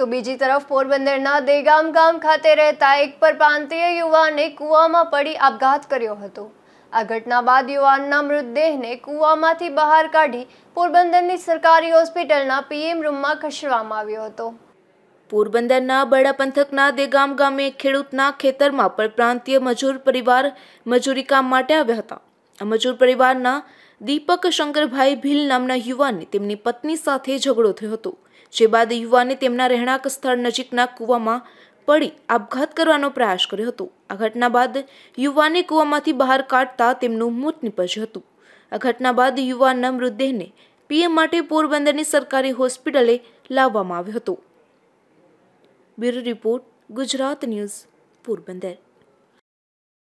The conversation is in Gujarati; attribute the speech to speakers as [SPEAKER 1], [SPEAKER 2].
[SPEAKER 1] તો બીજી તરફ પોરબંદરના દેગામ ગામ ખાતે રહેતા એક પર પ્રાંતીય યુવાને કૂવામાં પડી આપઘાત કર્યો હતો આ ઘટના બાદ યુવાનના મૃતદેહને કૂવામાંથી બહાર કાઢી પોરબંદરની સરકારી હોસ્પિટલના પીએમ રૂમમાં ખસેડવામાં આવ્યો
[SPEAKER 2] હતો પોરબંદરના બડા પંથકના દેગામ ગામે ખેડૂતના ખેતરમાં પર પ્રાંતીય મજૂર પરિવાર મજૂરી કામ માટે આવ્યા હતા આ મજૂર પરિવારના દીપક શંકરભાઈ ભીલ નામના યુવાનને તેમની પત્ની સાથે ઝઘડો થયો હતો જે બાદ યુવાને તેમના રહેણાંક સ્થળ નજીકના કૂવામાં પડી આપઘાત કરવાનો પ્રયાસ કર્યો હતો આ ઘટના બાદ યુવાને કૂવામાંથી બહાર કાઢતા તેમનું મોત નીપજ્યું હતું આ ઘટના બાદ યુવાનના મૃતદેહને પીએમ માટે પોરબંદરની સરકારી હોસ્પિટલે લાવવામાં આવ્યો હતો bureau report Gujarat news Porbandar